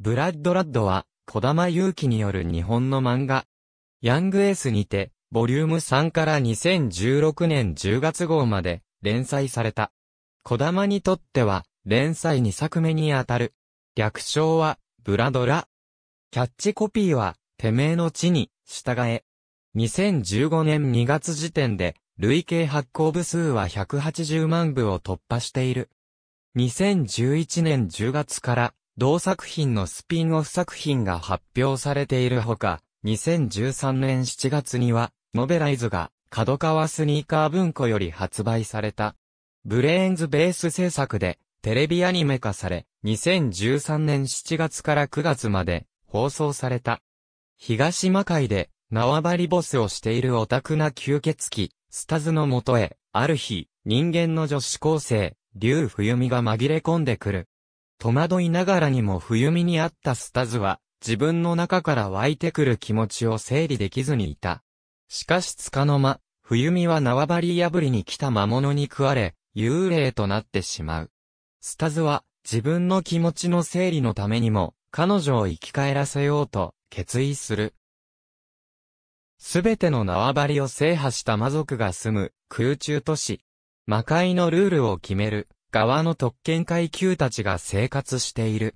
ブラッドラッドは、小玉祐気による日本の漫画、ヤングエースにて、ボリューム3から2016年10月号まで連載された。小玉にとっては、連載2作目にあたる。略称は、ブラドラ。キャッチコピーは、てめえの地に、従え。2015年2月時点で、累計発行部数は180万部を突破している。2011年10月から同作品のスピンオフ作品が発表されているほか、2013年7月には、ノベライズが、角川スニーカー文庫より発売された。ブレーンズベース制作で、テレビアニメ化され、2013年7月から9月まで、放送された。東魔界で、縄張りボスをしているオタクな吸血鬼、スタズのもとへ、ある日、人間の女子高生、竜冬美が紛れ込んでくる。戸惑いながらにも冬見にあったスタズは、自分の中から湧いてくる気持ちを整理できずにいた。しかしつかの間、冬見は縄張り破りに来た魔物に食われ、幽霊となってしまう。スタズは、自分の気持ちの整理のためにも、彼女を生き返らせようと、決意する。すべての縄張りを制覇した魔族が住む、空中都市。魔界のルールを決める。側の特権階級たちが生活している。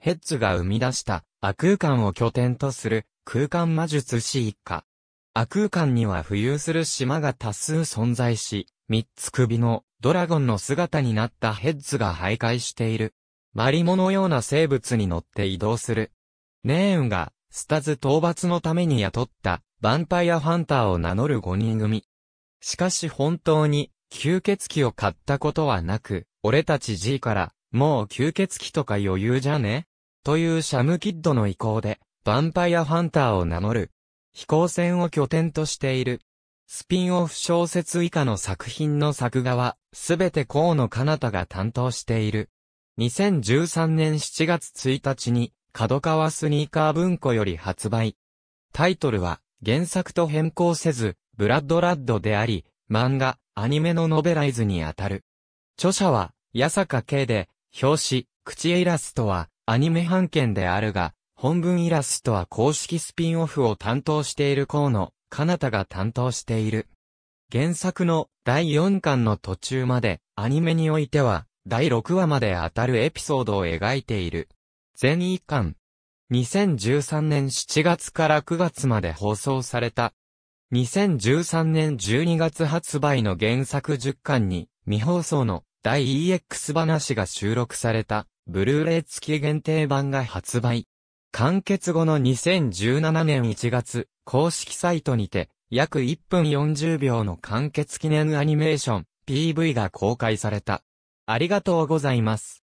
ヘッズが生み出した亜空間を拠点とする空間魔術師一家。亜空間には浮遊する島が多数存在し、三つ首のドラゴンの姿になったヘッズが徘徊している。マリモのような生物に乗って移動する。ネーンが、スタズ討伐のために雇った、ヴァンパイアハンターを名乗る5人組。しかし本当に、吸血鬼を買ったことはなく、俺たち G から、もう吸血鬼とか余裕じゃねというシャムキッドの意向で、ヴァンパイアハンターを名乗る。飛行船を拠点としている。スピンオフ小説以下の作品の作画は、すべて河野かなたが担当している。2013年7月1日に、角川スニーカー文庫より発売。タイトルは、原作と変更せず、ブラッドラッドであり、漫画、アニメのノベライズにあたる。著者は、八坂慶で、表紙、口絵イラストは、アニメ版権であるが、本文イラストは公式スピンオフを担当している河野、かなたが担当している。原作の第4巻の途中まで、アニメにおいては、第6話まで当たるエピソードを描いている。全1巻。2013年7月から9月まで放送された。2013年12月発売の原作10巻に、未放送の第 EX 話が収録された、ブルーレイ付き限定版が発売。完結後の2017年1月、公式サイトにて、約1分40秒の完結記念アニメーション、PV が公開された。ありがとうございます。